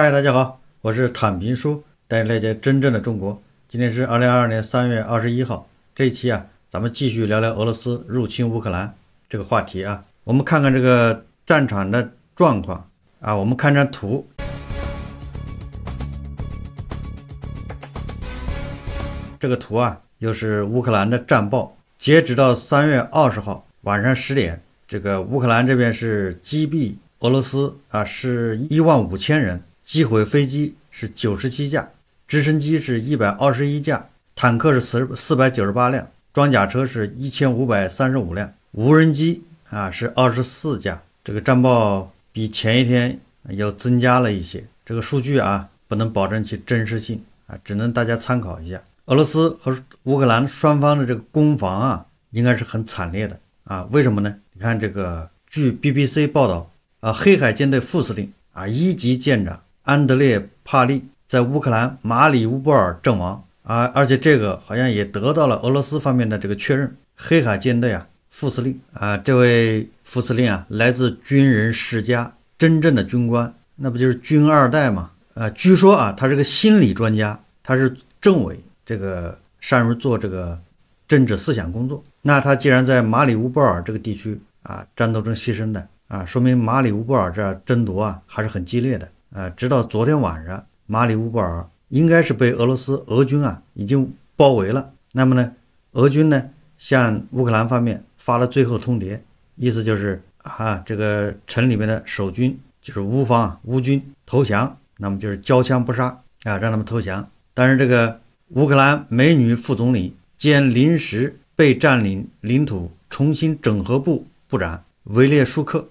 嗨，大家好，我是坦平叔，带你了解真正的中国。今天是二零二二年三月二十一号，这一期啊，咱们继续聊聊俄罗斯入侵乌克兰这个话题啊。我们看看这个战场的状况啊，我们看张图。这个图啊，又是乌克兰的战报，截止到三月二十号晚上十点，这个乌克兰这边是击毙俄罗斯啊，是一万五千人。击毁飞机是九十七架，直升机是一百二十一架，坦克是四四百九十八辆，装甲车是一千五百三十五辆，无人机啊是二十四架。这个战报比前一天又增加了一些。这个数据啊不能保证其真实性啊，只能大家参考一下。俄罗斯和乌克兰双方的这个攻防啊，应该是很惨烈的啊。为什么呢？你看这个，据 BBC 报道啊，黑海舰队副司令啊，一级舰长。安德烈·帕利在乌克兰马里乌波尔阵亡啊！而且这个好像也得到了俄罗斯方面的这个确认。黑海舰队啊副司令啊，这位副司令啊，来自军人世家，真正的军官，那不就是军二代吗？啊，据说啊，他是个心理专家，他是政委，这个善于做这个政治思想工作。那他既然在马里乌波尔这个地区啊战斗中牺牲的啊，说明马里乌波尔这争夺啊还是很激烈的。呃，直到昨天晚上，马里乌波尔应该是被俄罗斯俄军啊已经包围了。那么呢，俄军呢向乌克兰方面发了最后通牒，意思就是啊，这个城里面的守军就是乌方啊乌军投降，那么就是交枪不杀啊，让他们投降。但是这个乌克兰美女副总理兼临时被占领领土重新整合部部长维列舒克。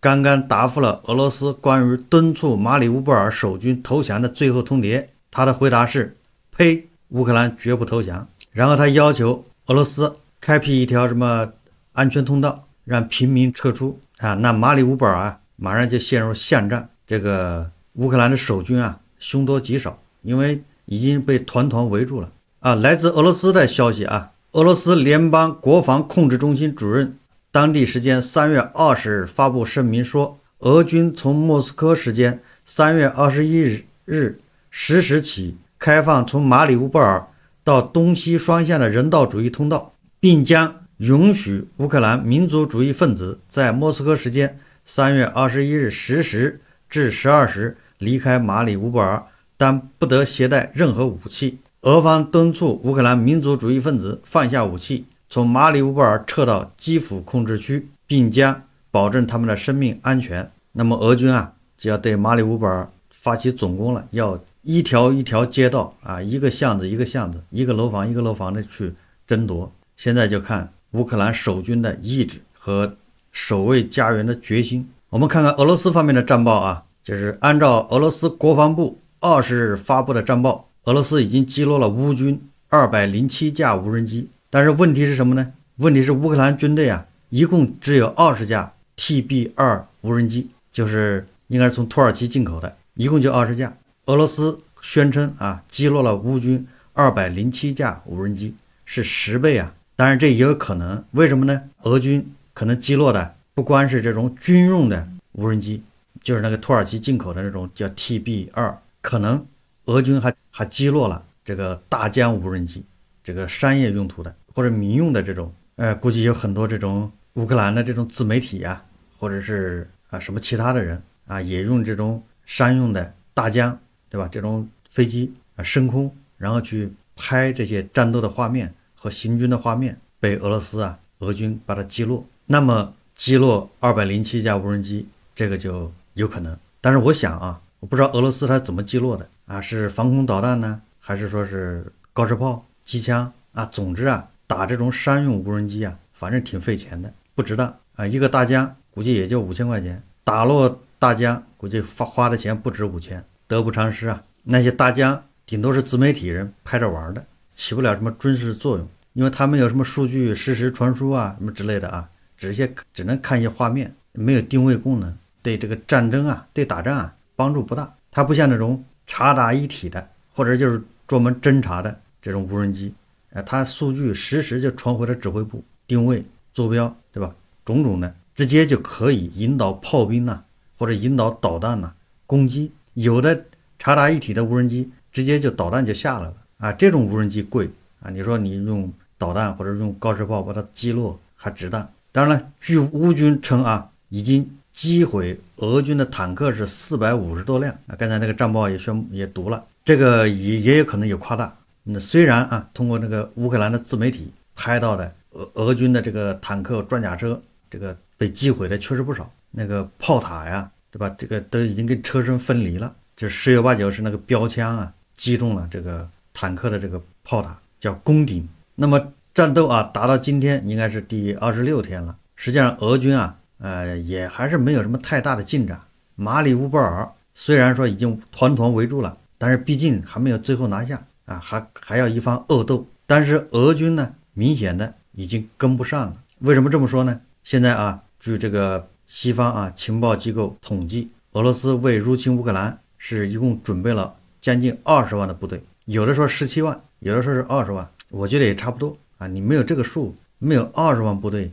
刚刚答复了俄罗斯关于敦促马里乌波尔守军投降的最后通牒，他的回答是：呸，乌克兰绝不投降。然后他要求俄罗斯开辟一条什么安全通道，让平民撤出啊。那马里乌波尔啊，马上就陷入巷战，这个乌克兰的守军啊，凶多吉少，因为已经被团团围住了啊。来自俄罗斯的消息啊，俄罗斯联邦国防控制中心主任。当地时间三月二十日发布声明说，俄军从莫斯科时间三月二十一日十时起开放从马里乌波尔到东西双线的人道主义通道，并将允许乌克兰民族主义分子在莫斯科时间三月二十一日十时至十二时离开马里乌波尔，但不得携带任何武器。俄方敦促乌克兰民族主义分子放下武器。从马里乌波尔撤到基辅控制区，并将保证他们的生命安全。那么俄军啊就要对马里乌波尔发起总攻了，要一条一条街道啊，一个巷子一个巷子，一个楼房一个楼房的去争夺。现在就看乌克兰守军的意志和守卫家园的决心。我们看看俄罗斯方面的战报啊，就是按照俄罗斯国防部二十日发布的战报，俄罗斯已经击落了乌军二百零七架无人机。但是问题是什么呢？问题是乌克兰军队啊，一共只有二十架 TB 二无人机，就是应该是从土耳其进口的，一共就二十架。俄罗斯宣称啊，击落了乌军二百零七架无人机，是十倍啊！当然这也有可能，为什么呢？俄军可能击落的不光是这种军用的无人机，就是那个土耳其进口的那种叫 TB 二，可能俄军还还击落了这个大疆无人机，这个商业用途的。或者民用的这种，呃，估计有很多这种乌克兰的这种自媒体啊，或者是啊什么其他的人啊，也用这种商用的大疆，对吧？这种飞机啊升空，然后去拍这些战斗的画面和行军的画面，被俄罗斯啊俄军把它击落。那么击落二百零七架无人机，这个就有可能。但是我想啊，我不知道俄罗斯它怎么击落的啊，是防空导弹呢，还是说是高射炮、机枪啊？总之啊。打这种商用无人机啊，反正挺费钱的，不值当啊！一个大疆估计也就五千块钱，打落大疆估计花花的钱不止五千，得不偿失啊！那些大疆顶多是自媒体人拍着玩的，起不了什么军事作用，因为它没有什么数据实时传输啊什么之类的啊，只是些只能看一些画面，没有定位功能，对这个战争啊，对打仗啊帮助不大。它不像那种察打一体的，或者就是专门侦察的这种无人机。哎，它数据实时就传回了指挥部，定位坐标，对吧？种种的，直接就可以引导炮兵呐，或者引导导弹呐攻击。有的查打一体的无人机，直接就导弹就下来了啊！这种无人机贵啊，你说你用导弹或者用高射炮把它击落还值当？当然了，据乌军称啊，已经击毁俄军的坦克是四百五十多辆啊。刚才那个战报也宣也读了，这个也也有可能有夸大。那虽然啊，通过那个乌克兰的自媒体拍到的俄俄军的这个坦克、装甲车，这个被击毁的确实不少。那个炮塔呀，对吧？这个都已经跟车身分离了，就十有八九是那个标枪啊击中了这个坦克的这个炮塔，叫攻顶。那么战斗啊，打到今天应该是第二十六天了。实际上，俄军啊，呃，也还是没有什么太大的进展。马里乌波尔虽然说已经团团围住了，但是毕竟还没有最后拿下。啊，还还要一番恶斗，但是俄军呢，明显的已经跟不上了。为什么这么说呢？现在啊，据这个西方啊情报机构统计，俄罗斯为入侵乌克兰是一共准备了将近二十万的部队，有的说十七万，有的说是二十万，我觉得也差不多啊。你没有这个数，没有二十万部队，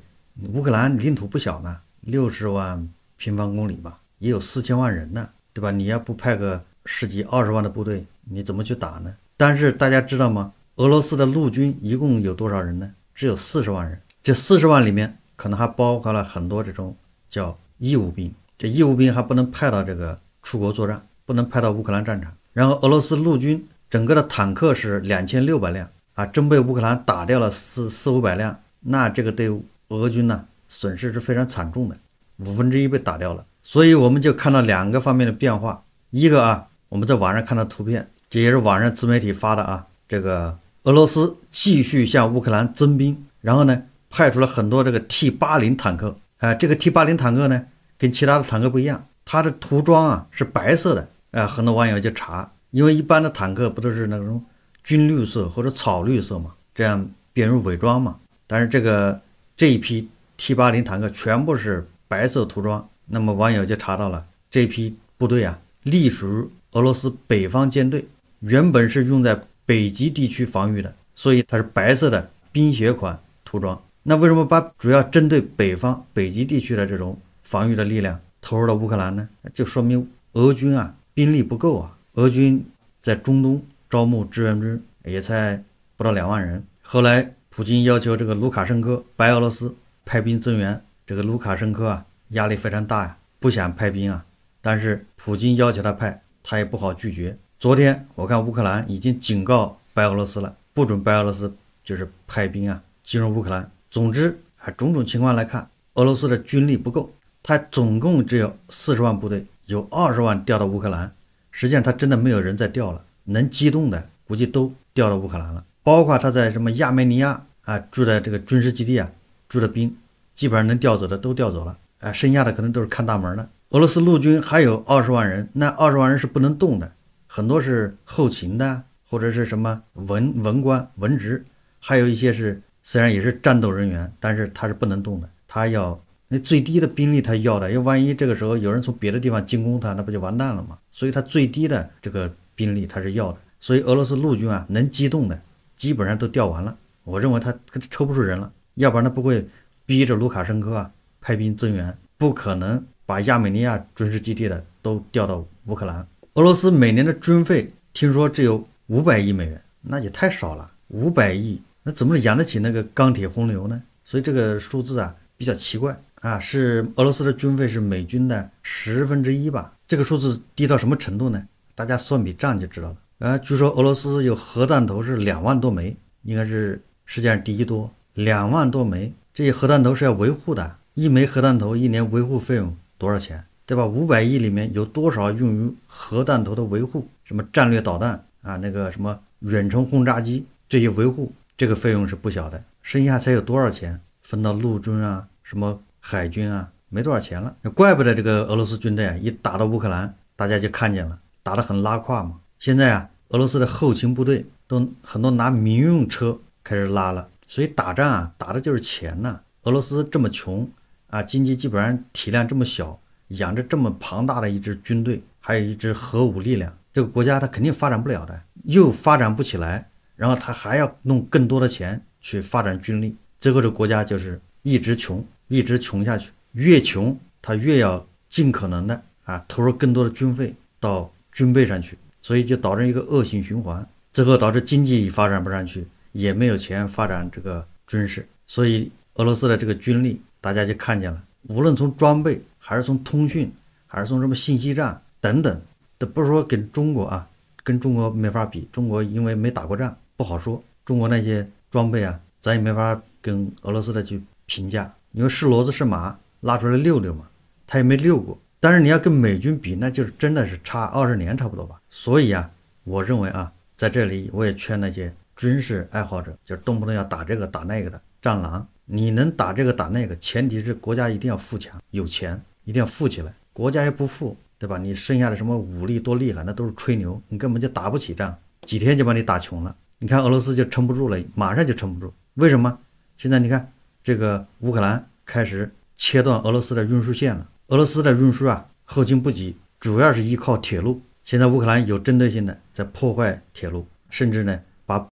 乌克兰领土不小呢，六十万平方公里吧，也有四千万人呢，对吧？你要不派个十几二十万的部队，你怎么去打呢？但是大家知道吗？俄罗斯的陆军一共有多少人呢？只有四十万人。这四十万里面可能还包括了很多这种叫义务兵。这义务兵还不能派到这个出国作战，不能派到乌克兰战场。然后俄罗斯陆军整个的坦克是两千六百辆啊，真被乌克兰打掉了四四五百辆。那这个队伍俄军呢损失是非常惨重的，五分之一被打掉了。所以我们就看到两个方面的变化：一个啊，我们在网上看到图片。这也是网上自媒体发的啊，这个俄罗斯继续向乌克兰增兵，然后呢，派出了很多这个 T 八零坦克。呃，这个 T 八零坦克呢，跟其他的坦克不一样，它的涂装啊是白色的。哎，很多网友就查，因为一般的坦克不都是那种军绿色或者草绿色嘛，这样便于伪装嘛。但是这个这一批 T 八零坦克全部是白色涂装，那么网友就查到了这批部队啊，隶属于俄罗斯北方舰队。原本是用在北极地区防御的，所以它是白色的冰雪款涂装。那为什么把主要针对北方北极地区的这种防御的力量投入到乌克兰呢？就说明俄军啊兵力不够啊。俄军在中东招募志愿军也才不到两万人。后来普京要求这个卢卡申科白俄罗斯派兵增援，这个卢卡申科啊压力非常大呀，不想派兵啊，但是普京要求他派，他也不好拒绝。昨天我看乌克兰已经警告白俄罗斯了，不准白俄罗斯就是派兵啊进入乌克兰。总之啊，种种情况来看，俄罗斯的军力不够，他总共只有四十万部队，有二十万调到乌克兰，实际上他真的没有人再调了，能机动的估计都调到乌克兰了，包括他在什么亚美尼亚啊住的这个军事基地啊住的兵，基本上能调走的都调走了，啊，剩下的可能都是看大门的。俄罗斯陆军还有二十万人，那二十万人是不能动的。很多是后勤的，或者是什么文文官文职，还有一些是虽然也是战斗人员，但是他是不能动的。他要那最低的兵力，他要的，因为万一这个时候有人从别的地方进攻他，那不就完蛋了吗？所以他最低的这个兵力他是要的。所以俄罗斯陆军啊，能机动的基本上都调完了。我认为他抽不出人了，要不然他不会逼着卢卡申科啊派兵增援，不可能把亚美尼亚军事基地的都调到乌克兰。俄罗斯每年的军费，听说只有五百亿美元，那也太少了。五百亿，那怎么能养得起那个钢铁洪流呢？所以这个数字啊，比较奇怪啊。是俄罗斯的军费是美军的十分之一吧？这个数字低到什么程度呢？大家算笔账就知道了。呃，据说俄罗斯有核弹头是两万多枚，应该是世界上第一多。两万多枚，这些核弹头是要维护的，一枚核弹头一年维护费用多少钱？对吧？五百亿里面有多少用于核弹头的维护？什么战略导弹啊，那个什么远程轰炸机这些维护，这个费用是不小的。剩下才有多少钱分到陆军啊，什么海军啊，没多少钱了。怪不得这个俄罗斯军队啊，一打到乌克兰，大家就看见了，打得很拉胯嘛。现在啊，俄罗斯的后勤部队都很多拿民用车开始拉了。所以打仗啊，打的就是钱呐。俄罗斯这么穷啊，经济基本上体量这么小。养着这么庞大的一支军队，还有一支核武力量，这个国家它肯定发展不了的，又发展不起来，然后它还要弄更多的钱去发展军力，最后这国家就是一直穷，一直穷下去，越穷他越要尽可能的啊投入更多的军费到军备上去，所以就导致一个恶性循环，最后导致经济发展不上去，也没有钱发展这个军事，所以俄罗斯的这个军力大家就看见了，无论从装备。还是从通讯，还是从什么信息战等等，都不是说跟中国啊，跟中国没法比。中国因为没打过仗，不好说。中国那些装备啊，咱也没法跟俄罗斯的去评价。因为是骡子是马，拉出来遛遛嘛，他也没遛过。但是你要跟美军比，那就是真的是差二十年差不多吧。所以啊，我认为啊，在这里我也劝那些军事爱好者，就是动不动要打这个打那个的战狼，你能打这个打那个，前提是国家一定要富强有钱。一定要富起来，国家要不富，对吧？你剩下的什么武力多厉害，那都是吹牛，你根本就打不起仗，几天就把你打穷了。你看俄罗斯就撑不住了，马上就撑不住。为什么？现在你看这个乌克兰开始切断俄罗斯的运输线了，俄罗斯的运输啊，后勤补给主要是依靠铁路，现在乌克兰有针对性的在破坏铁路，甚至呢把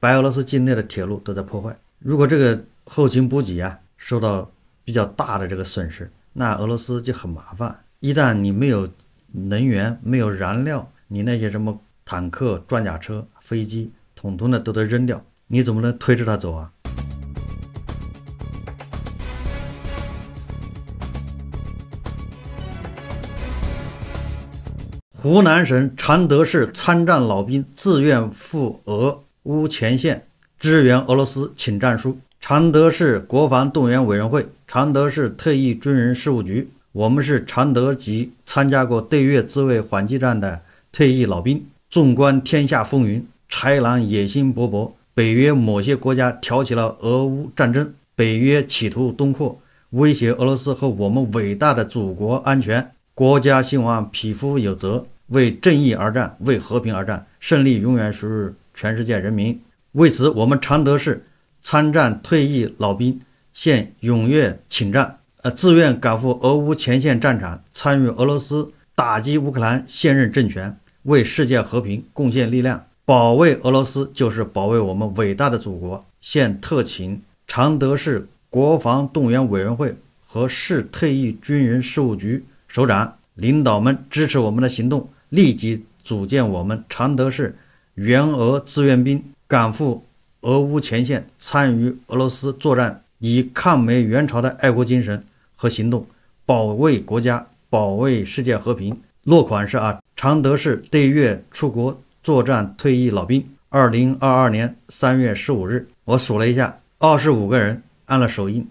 白俄罗斯境内的铁路都在破坏。如果这个后勤补给啊受到比较大的这个损失，那俄罗斯就很麻烦。一旦你没有能源、没有燃料，你那些什么坦克、装甲车、飞机统统的都得扔掉，你怎么能推着它走啊？湖南省常德市参战老兵自愿赴俄乌前线。支援俄罗斯请战书。常德市国防动员委员会、常德市退役军人事务局，我们是常德籍参加过对越自卫反击战的退役老兵。纵观天下风云，豺狼野心勃勃，北约某些国家挑起了俄乌战争，北约企图东扩，威胁俄罗斯和我们伟大的祖国安全。国家兴亡，匹夫有责，为正义而战，为和平而战，胜利永远属于全世界人民。为此，我们常德市参战退役老兵现踊跃请战，呃，自愿赶赴俄乌前线战场，参与俄罗斯打击乌克兰现任政权，为世界和平贡献力量。保卫俄罗斯就是保卫我们伟大的祖国。现特请常德市国防动员委员会和市退役军人事务局首长领导们支持我们的行动，立即组建我们常德市援俄志愿兵。赶赴俄乌前线参与俄罗斯作战，以抗美援朝的爱国精神和行动保卫国家、保卫世界和平。落款是啊，常德市对越出国作战退役老兵。二零二二年三月十五日，我数了一下，二十五个人按了手印。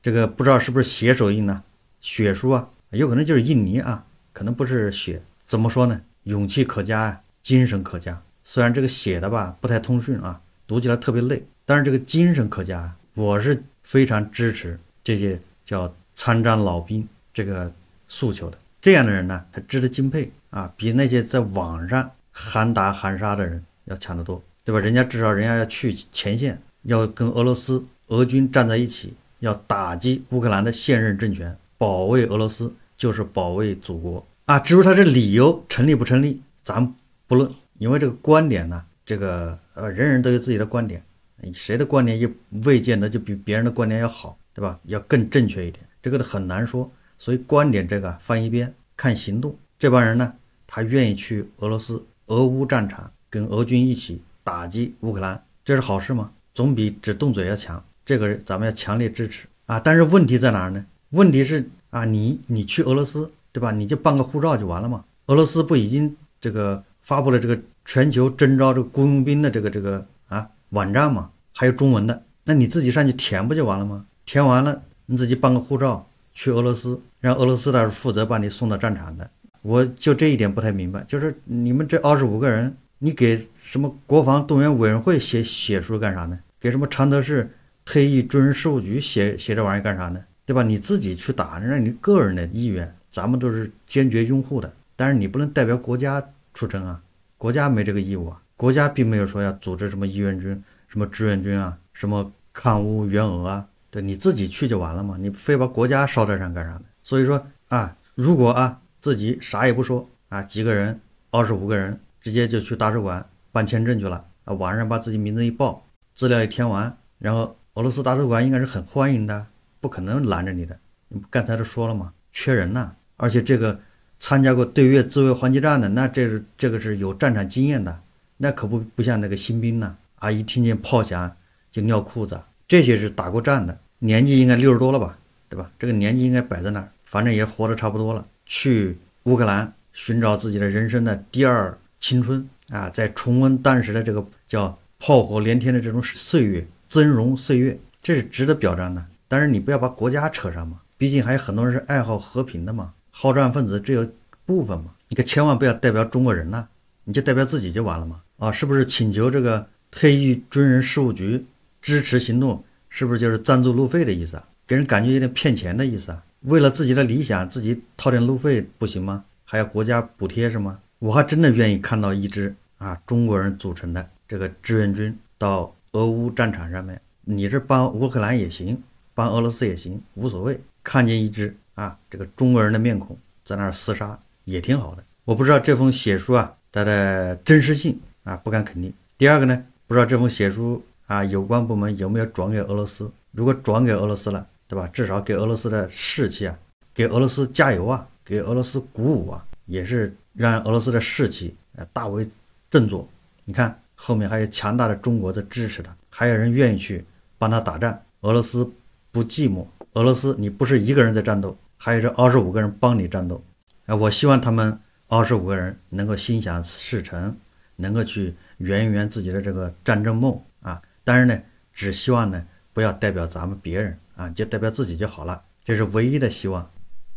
这个不知道是不是血手印呢？血书啊，有可能就是印泥啊，可能不是血。怎么说呢？勇气可嘉啊，精神可嘉。虽然这个写的吧不太通顺啊，读起来特别累，但是这个精神可嘉，我是非常支持这些叫参战老兵这个诉求的。这样的人呢，他值得敬佩啊，比那些在网上喊打喊杀的人要强得多，对吧？人家至少人家要去前线，要跟俄罗斯俄军站在一起，要打击乌克兰的现任政权，保卫俄罗斯就是保卫祖国啊。至于他这理由成立不成立，咱不论。因为这个观点呢，这个呃，人人都有自己的观点，谁的观点也未见得就比别人的观点要好，对吧？要更正确一点，这个很难说。所以观点这个放一边，看行动。这帮人呢，他愿意去俄罗斯、俄乌战场跟俄军一起打击乌克兰，这是好事吗？总比只动嘴要强。这个咱们要强烈支持啊！但是问题在哪儿呢？问题是啊，你你去俄罗斯，对吧？你就办个护照就完了嘛。俄罗斯不已经这个发布了这个。全球征招这个雇佣兵的这个这个啊网站嘛，还有中文的，那你自己上去填不就完了吗？填完了，你自己办个护照去俄罗斯，让俄罗斯他是负责把你送到战场的。我就这一点不太明白，就是你们这二十五个人，你给什么国防动员委员会写写书干啥呢？给什么常德市退役军人事务局写写这玩意儿干啥呢？对吧？你自己去打，让你个人的意愿，咱们都是坚决拥护的。但是你不能代表国家出征啊。国家没这个义务啊，国家并没有说要组织什么义援军、什么志愿军啊，什么抗乌援俄啊，对你自己去就完了嘛，你非把国家捎带上干啥呢？所以说啊，如果啊自己啥也不说啊，几个人，二十五个人直接就去大使馆办签证去了啊，晚上把自己名字一报，资料一填完，然后俄罗斯大使馆应该是很欢迎的，不可能拦着你的。你刚才都说了嘛，缺人呐，而且这个。参加过对越自卫还击战的，那这是这个是有战场经验的，那可不不像那个新兵呢，啊，一听见炮响就尿裤子。这些是打过战的，年纪应该六十多了吧，对吧？这个年纪应该摆在那儿，反正也活得差不多了。去乌克兰寻找自己的人生的第二青春啊，在重温当时的这个叫炮火连天的这种岁月峥嵘岁月，这是值得表彰的。但是你不要把国家扯上嘛，毕竟还有很多人是爱好和平的嘛。好战分子只有部分嘛，你可千万不要代表中国人呐，你就代表自己就完了嘛。啊，是不是请求这个退役军人事务局支持行动，是不是就是赞助路费的意思啊？给人感觉有点骗钱的意思啊！为了自己的理想，自己掏点路费不行吗？还要国家补贴是吗？我还真的愿意看到一支啊中国人组成的这个志愿军到俄乌战场上面，你是帮乌克兰也行，帮俄罗斯也行，无所谓。看见一支。啊，这个中国人的面孔在那儿厮杀也挺好的。我不知道这封血书啊，它的真实性啊，不敢肯定。第二个呢，不知道这封血书啊，有关部门有没有转给俄罗斯？如果转给俄罗斯了，对吧？至少给俄罗斯的士气啊，给俄罗斯加油啊，给俄罗斯鼓舞啊，也是让俄罗斯的士气啊大为振作。你看后面还有强大的中国在支持他，还有人愿意去帮他打仗。俄罗斯不寂寞，俄罗斯你不是一个人在战斗。还有这二十五个人帮你战斗，哎，我希望他们二十五个人能够心想事成，能够去圆一圆自己的这个战争梦啊！但是呢，只希望呢不要代表咱们别人啊，就代表自己就好了，这是唯一的希望，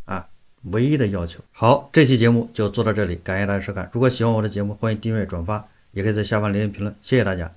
啊，唯一的要求。好，这期节目就做到这里，感谢大家收看。如果喜欢我的节目，欢迎订阅、转发，也可以在下方留言评论。谢谢大家。